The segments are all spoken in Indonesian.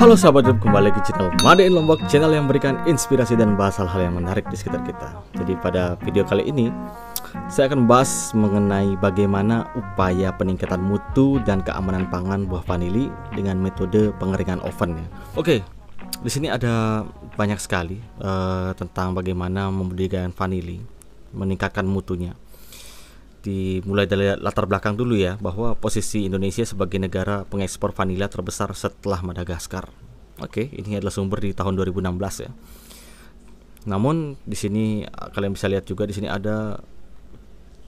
Halo sahabat dan kembali ke channel Made in Lombok, channel yang memberikan inspirasi dan bahas hal-hal yang menarik di sekitar kita. Jadi pada video kali ini, saya akan membahas mengenai bagaimana upaya peningkatan mutu dan keamanan pangan buah vanili dengan metode pengeringan oven. Ya. Oke, di sini ada banyak sekali uh, tentang bagaimana membudidayakan vanili, meningkatkan mutunya dimulai dari latar belakang dulu ya bahwa posisi Indonesia sebagai negara pengekspor vanila terbesar setelah Madagaskar. Oke, ini adalah sumber di tahun 2016 ya. Namun di sini kalian bisa lihat juga di sini ada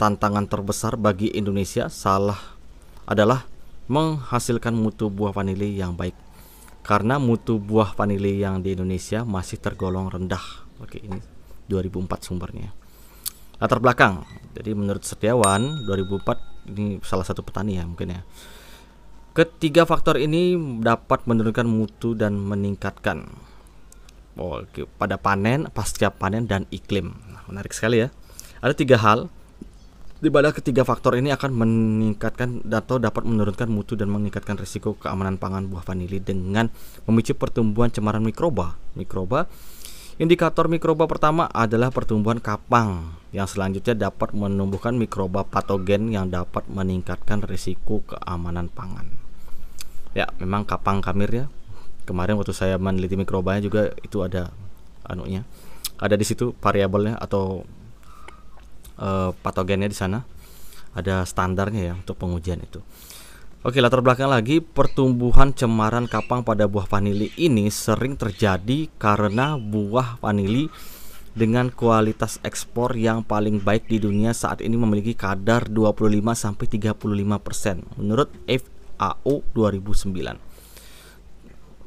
tantangan terbesar bagi Indonesia salah adalah menghasilkan mutu buah vanili yang baik. Karena mutu buah vanili yang di Indonesia masih tergolong rendah. Oke, ini 2004 sumbernya latar belakang. Jadi menurut Setiawan 2004 ini salah satu petani ya mungkin ya. Ketiga faktor ini dapat menurunkan mutu dan meningkatkan oh, pada panen, pasca panen dan iklim. Nah, menarik sekali ya. Ada tiga hal di mana ketiga faktor ini akan meningkatkan atau dapat menurunkan mutu dan meningkatkan risiko keamanan pangan buah vanili dengan memicu pertumbuhan cemaran mikroba. Mikroba Indikator mikroba pertama adalah pertumbuhan kapang yang selanjutnya dapat menumbuhkan mikroba patogen yang dapat meningkatkan risiko keamanan pangan. Ya, memang kapang kamir ya. Kemarin waktu saya meneliti mikrobanya juga itu ada anunya. Ada di situ variabelnya atau e, patogennya di sana. Ada standarnya ya untuk pengujian itu. Oke, latar belakang lagi, pertumbuhan cemaran kapang pada buah vanili ini sering terjadi karena buah vanili dengan kualitas ekspor yang paling baik di dunia saat ini memiliki kadar 25 sampai 35% menurut FAO 2009.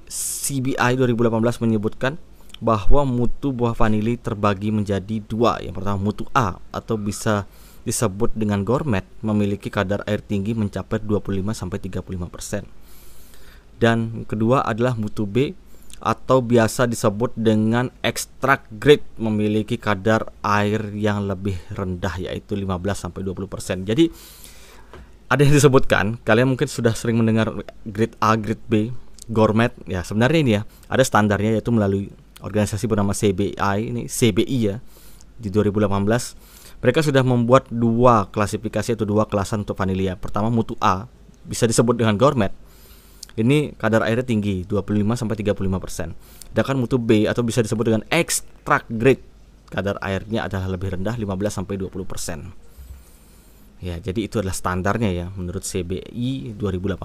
CBI 2018 menyebutkan bahwa mutu buah vanili terbagi menjadi dua. Yang pertama mutu A atau bisa disebut dengan gourmet memiliki kadar air tinggi mencapai 25-35%. Dan kedua adalah mutu B atau biasa disebut dengan ekstrak grade memiliki kadar air yang lebih rendah yaitu 15-20%. Jadi ada yang disebutkan, kalian mungkin sudah sering mendengar grade A, grade B, gourmet ya sebenarnya ini ya ada standarnya yaitu melalui organisasi bernama CBI ini CBI ya di 2018 mereka sudah membuat dua klasifikasi atau dua kelasan untuk vanilia. Pertama mutu A bisa disebut dengan gourmet. Ini kadar airnya tinggi, 25 sampai 35%. persen. Sedangkan mutu B atau bisa disebut dengan extract grade, kadar airnya adalah lebih rendah 15 sampai 20%. persen. Ya, jadi itu adalah standarnya ya menurut CBI 2018.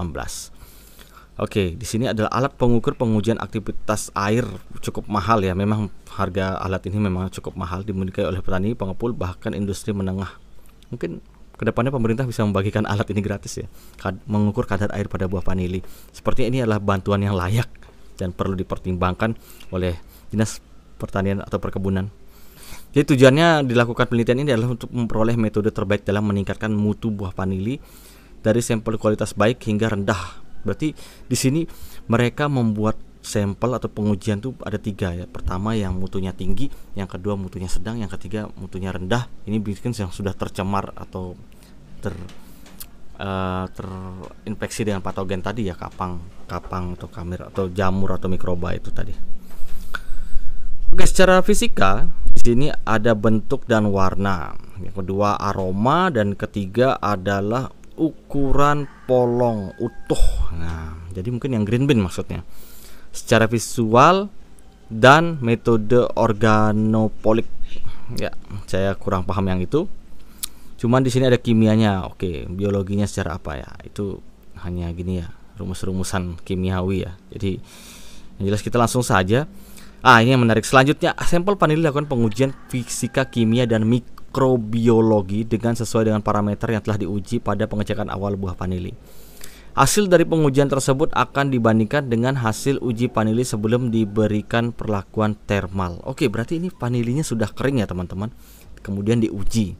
Oke, di sini adalah alat pengukur pengujian aktivitas air cukup mahal ya. Memang harga alat ini memang cukup mahal dimiliki oleh petani, pengepul, bahkan industri menengah. Mungkin kedepannya pemerintah bisa membagikan alat ini gratis ya, mengukur kadar air pada buah vanili. Sepertinya ini adalah bantuan yang layak dan perlu dipertimbangkan oleh dinas pertanian atau perkebunan. Jadi tujuannya dilakukan penelitian ini adalah untuk memperoleh metode terbaik dalam meningkatkan mutu buah vanili dari sampel kualitas baik hingga rendah Berarti di sini mereka membuat sampel atau pengujian tuh ada tiga ya. Pertama yang mutunya tinggi, yang kedua mutunya sedang, yang ketiga mutunya rendah. Ini bikin yang sudah tercemar atau ter uh, terinfeksi dengan patogen tadi ya kapang, kapang atau kamir atau jamur atau mikroba itu tadi. Oke, secara fisika di sini ada bentuk dan warna. Yang kedua aroma dan ketiga adalah ukuran polong utuh. Nah, jadi mungkin yang green bean maksudnya. Secara visual dan metode organopolik. Ya, saya kurang paham yang itu. Cuman di sini ada kimianya. Oke, biologinya secara apa ya? Itu hanya gini ya, rumus-rumusan kimiawi ya. Jadi yang jelas kita langsung saja. Ah, ini yang menarik. Selanjutnya, sampel panel dilakukan pengujian fisika, kimia, dan mikro mikrobiologi dengan sesuai dengan parameter yang telah diuji pada pengecekan awal buah vanili. Hasil dari pengujian tersebut akan dibandingkan dengan hasil uji vanili sebelum diberikan perlakuan termal. Oke, berarti ini vanilinya sudah kering ya, teman-teman. Kemudian diuji.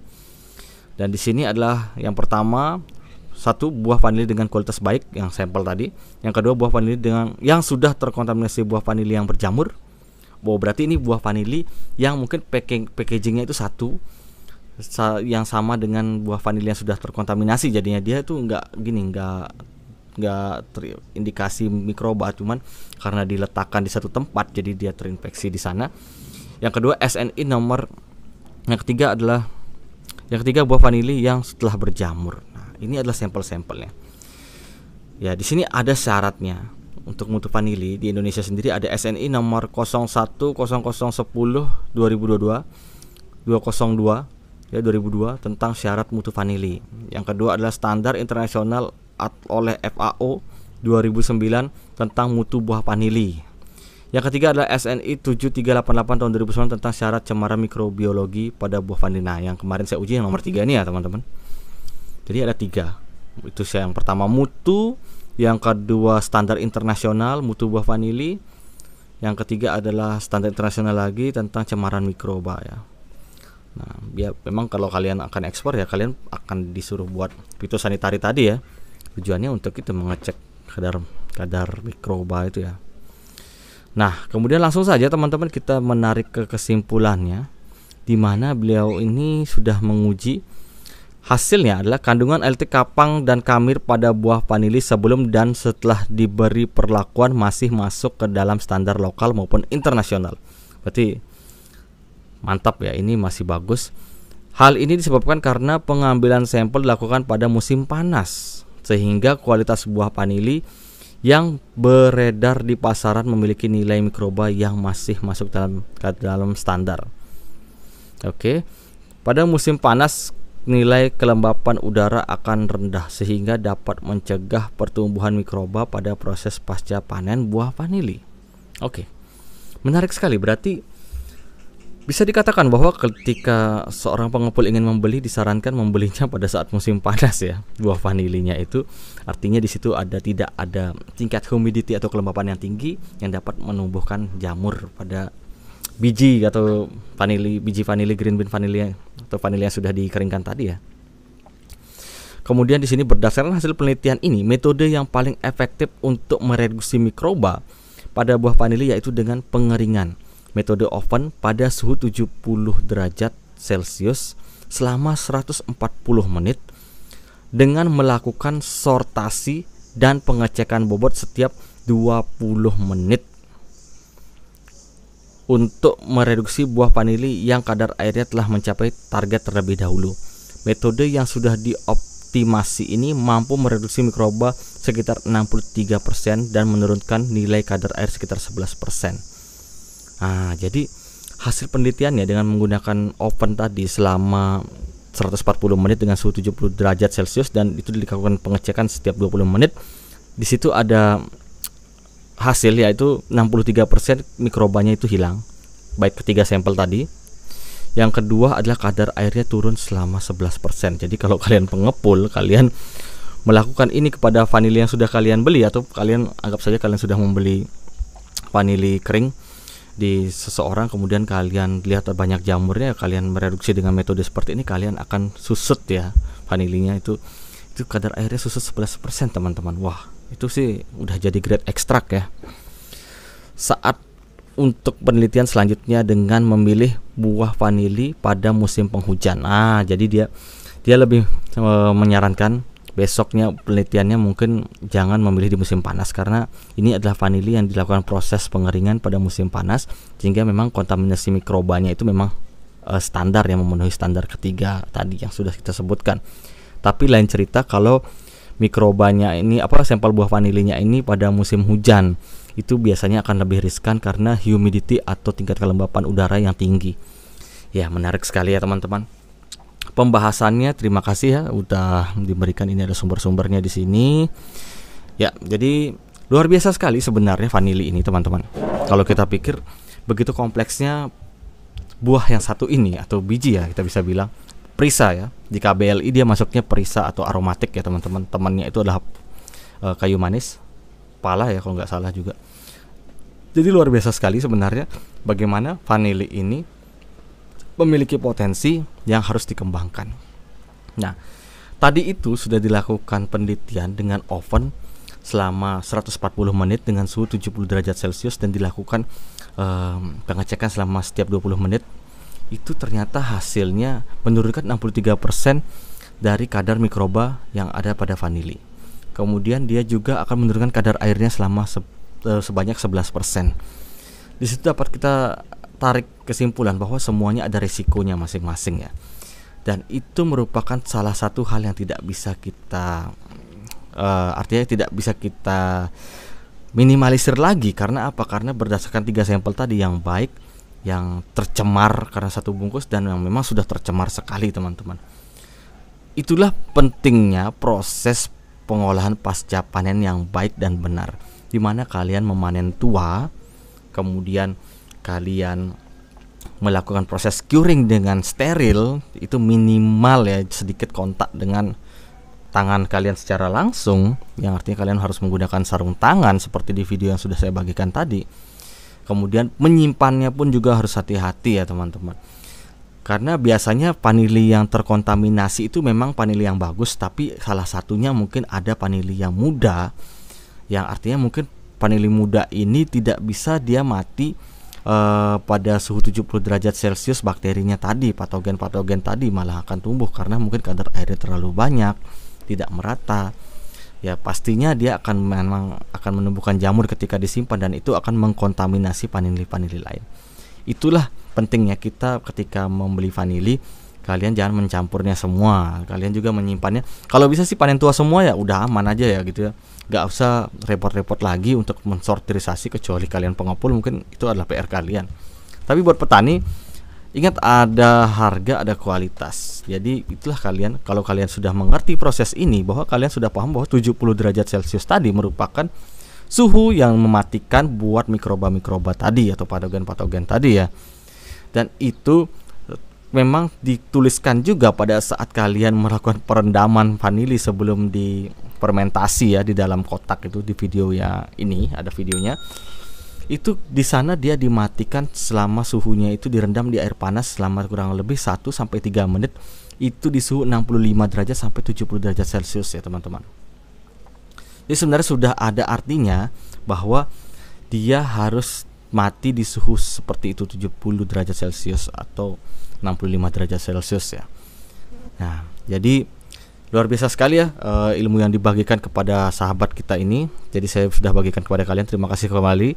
Dan di sini adalah yang pertama satu buah vanili dengan kualitas baik yang sampel tadi. Yang kedua buah vanili dengan yang sudah terkontaminasi buah vanili yang berjamur. Wow, berarti ini buah vanili yang mungkin packaging packagingnya itu satu yang sama dengan buah vanili yang sudah terkontaminasi jadinya dia tuh nggak gini nggak nggak terindikasi mikroba cuman karena diletakkan di satu tempat jadi dia terinfeksi di sana yang kedua SNI nomor yang ketiga adalah yang ketiga buah vanili yang setelah berjamur nah ini adalah sampel-sampelnya ya di sini ada syaratnya untuk mutu vanili di Indonesia sendiri ada SNI nomor 010010 2022 202 ya 2002 tentang syarat mutu vanili. Yang kedua adalah standar internasional oleh FAO 2009 tentang mutu buah vanili. Yang ketiga adalah SNI 7388 tahun 2009 tentang syarat cemara mikrobiologi pada buah vanili. yang kemarin saya uji yang nomor tiga ini ya, teman-teman. Jadi ada tiga. Itu saya yang pertama mutu, yang kedua standar internasional mutu buah vanili, yang ketiga adalah standar internasional lagi tentang cemaran mikroba ya. Nah, ya memang kalau kalian akan ekspor ya kalian akan disuruh buat sanitari tadi ya. Tujuannya untuk itu mengecek kadar kadar mikroba itu ya. Nah, kemudian langsung saja teman-teman kita menarik ke kesimpulannya di mana beliau ini sudah menguji hasilnya adalah kandungan LT kapang dan kamir pada buah vanili sebelum dan setelah diberi perlakuan masih masuk ke dalam standar lokal maupun internasional. Berarti Mantap ya, ini masih bagus. Hal ini disebabkan karena pengambilan sampel dilakukan pada musim panas, sehingga kualitas buah vanili yang beredar di pasaran memiliki nilai mikroba yang masih masuk dalam dalam standar. Oke. Pada musim panas nilai kelembapan udara akan rendah sehingga dapat mencegah pertumbuhan mikroba pada proses pasca panen buah vanili. Oke. Menarik sekali berarti bisa dikatakan bahwa ketika seorang pengepul ingin membeli disarankan membelinya pada saat musim panas ya. Buah vanilinya itu artinya di situ ada tidak ada tingkat humidity atau kelembapan yang tinggi yang dapat menumbuhkan jamur pada biji atau vanili biji vanili green bean vanili atau vanili yang sudah dikeringkan tadi ya. Kemudian di sini berdasarkan hasil penelitian ini, metode yang paling efektif untuk mereduksi mikroba pada buah vanili yaitu dengan pengeringan metode oven pada suhu 70 derajat Celcius selama 140 menit dengan melakukan sortasi dan pengecekan bobot setiap 20 menit untuk mereduksi buah vanili yang kadar airnya telah mencapai target terlebih dahulu. Metode yang sudah dioptimasi ini mampu mereduksi mikroba sekitar 63% dan menurunkan nilai kadar air sekitar 11%. Nah, jadi hasil penelitiannya dengan menggunakan oven tadi selama 140 menit dengan suhu 70 derajat Celcius dan itu dilakukan pengecekan setiap 20 menit. Di situ ada hasil yaitu 63% mikrobanya itu hilang baik ketiga sampel tadi. Yang kedua adalah kadar airnya turun selama 11%. Jadi kalau kalian pengepul, kalian melakukan ini kepada vanili yang sudah kalian beli atau kalian anggap saja kalian sudah membeli vanili kering di seseorang kemudian kalian lihat banyak jamurnya kalian mereduksi dengan metode seperti ini kalian akan susut ya vanilinya itu itu kadar airnya susut 11% teman-teman wah itu sih udah jadi grade ekstrak ya saat untuk penelitian selanjutnya dengan memilih buah vanili pada musim penghujan nah jadi dia dia lebih e, menyarankan besoknya penelitiannya mungkin jangan memilih di musim panas karena ini adalah vanili yang dilakukan proses pengeringan pada musim panas sehingga memang kontaminasi mikrobanya itu memang e, standar yang memenuhi standar ketiga tadi yang sudah kita sebutkan. Tapi lain cerita kalau mikrobanya ini apa sampel buah vanilinya ini pada musim hujan itu biasanya akan lebih riskan karena humidity atau tingkat kelembapan udara yang tinggi. Ya, menarik sekali ya teman-teman pembahasannya. Terima kasih ya udah diberikan ini ada sumber-sumbernya di sini. Ya, jadi luar biasa sekali sebenarnya vanili ini teman-teman. Kalau kita pikir begitu kompleksnya buah yang satu ini atau biji ya kita bisa bilang perisa ya. Di KBLI dia masuknya perisa atau aromatik ya teman-teman. Temannya itu adalah eh, kayu manis, pala ya kalau nggak salah juga. Jadi luar biasa sekali sebenarnya bagaimana vanili ini memiliki potensi yang harus dikembangkan. Nah, tadi itu sudah dilakukan penelitian dengan oven selama 140 menit dengan suhu 70 derajat Celcius dan dilakukan um, pengecekan selama setiap 20 menit. Itu ternyata hasilnya menurunkan 63% dari kadar mikroba yang ada pada vanili. Kemudian dia juga akan menurunkan kadar airnya selama se sebanyak 11%. Di situ dapat kita tarik kesimpulan bahwa semuanya ada risikonya masing-masing ya. Dan itu merupakan salah satu hal yang tidak bisa kita uh, artinya tidak bisa kita minimalisir lagi karena apa? Karena berdasarkan tiga sampel tadi yang baik, yang tercemar karena satu bungkus dan yang memang sudah tercemar sekali teman-teman. Itulah pentingnya proses pengolahan pasca panen yang baik dan benar. Di mana kalian memanen tua, kemudian kalian melakukan proses curing dengan steril itu minimal ya sedikit kontak dengan tangan kalian secara langsung yang artinya kalian harus menggunakan sarung tangan seperti di video yang sudah saya bagikan tadi kemudian menyimpannya pun juga harus hati-hati ya teman-teman karena biasanya panili yang terkontaminasi itu memang panili yang bagus tapi salah satunya mungkin ada panili yang muda yang artinya mungkin panili muda ini tidak bisa dia mati Eh, pada suhu 70 derajat Celcius bakterinya tadi, patogen-patogen tadi malah akan tumbuh karena mungkin kadar airnya terlalu banyak, tidak merata. Ya pastinya dia akan memang akan menumbuhkan jamur ketika disimpan dan itu akan mengkontaminasi vanili-vanili lain. Itulah pentingnya kita ketika membeli vanili kalian jangan mencampurnya semua kalian juga menyimpannya kalau bisa sih panen tua semua ya udah aman aja ya gitu ya nggak usah repot-repot lagi untuk mensortirisasi kecuali kalian pengepul mungkin itu adalah PR kalian tapi buat petani ingat ada harga ada kualitas jadi itulah kalian kalau kalian sudah mengerti proses ini bahwa kalian sudah paham bahwa 70 derajat celcius tadi merupakan suhu yang mematikan buat mikroba-mikroba tadi atau patogen-patogen tadi ya dan itu memang dituliskan juga pada saat kalian melakukan perendaman vanili sebelum difermentasi ya di dalam kotak itu di video ya ini ada videonya itu di sana dia dimatikan selama suhunya itu direndam di air panas selama kurang lebih 1 sampai 3 menit itu di suhu 65 derajat sampai 70 derajat Celcius ya teman-teman. Jadi sebenarnya sudah ada artinya bahwa dia harus mati di suhu seperti itu 70 derajat Celcius atau 65 derajat Celcius ya. Nah, jadi luar biasa sekali ya uh, ilmu yang dibagikan kepada sahabat kita ini. Jadi saya sudah bagikan kepada kalian. Terima kasih kembali.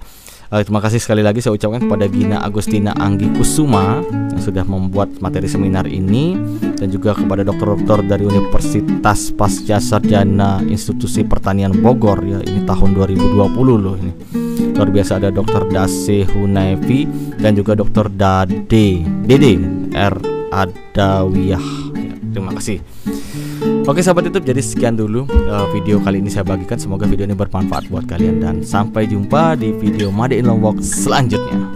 Uh, terima kasih sekali lagi saya ucapkan kepada mm-hmm. Gina Agustina Anggi Kusuma yang sudah membuat materi seminar ini dan juga kepada dokter-dokter dari Universitas Pasca Sarjana Institusi Pertanian Bogor ya ini tahun 2020 loh ini. Luar biasa ada Dr. Dase Hunaifi dan juga Dr. Dade Dede R Adawiyah ya, terima kasih Oke sahabat YouTube jadi sekian dulu eh, video kali ini saya bagikan semoga video ini bermanfaat buat kalian dan sampai jumpa di video Made in Lombok selanjutnya